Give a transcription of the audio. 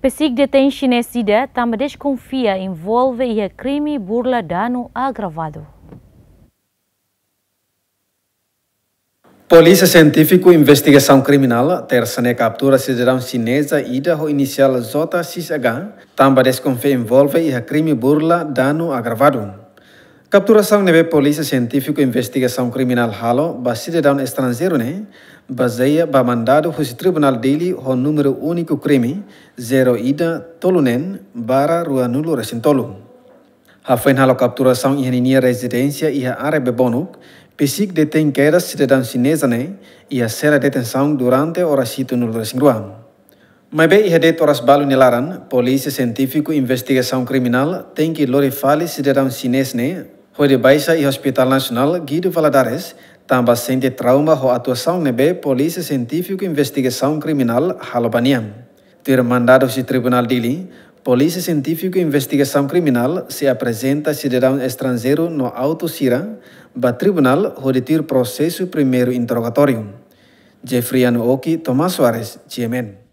Pesic tem chinecida também desconfia envolve e é crime burla dano agravado. Polícia científica e Investigação Criminal terça terceira né, captura cidadão chinesa ida ho inicial J6H, também desconfia envolve e é crime burla dano agravado. Capturação neve polícia científico investigação criminal halo basida down estrangeiro ne baseia ba mandado hus tribunal dele ho número único crime zero ida tolunen bara ruanulo resintolu. Hafen halo capturação ihaninia residência iha are bebonuk pesik detém queras cidadão chinesa ne iha sera detenção durante ora sito nulo resingrua. Mabe ihadet oras balu nilaran, polícia científico investigação criminal tem que fali fale cidadão chinês ne Hoi baixa e Hospital Nacional Guido Valadares, também sente trauma ho atuação na Polícia Científica e Investigação Criminal Halobaniam. Ter mandados de tribunal dele, Polícia Científica e Investigação Criminal se apresenta cidadão estrangeiro no auto sira, ba tribunal ho detir processo primeiro interrogatório. Jeffrey Anuoki Tomás Soares, GMN.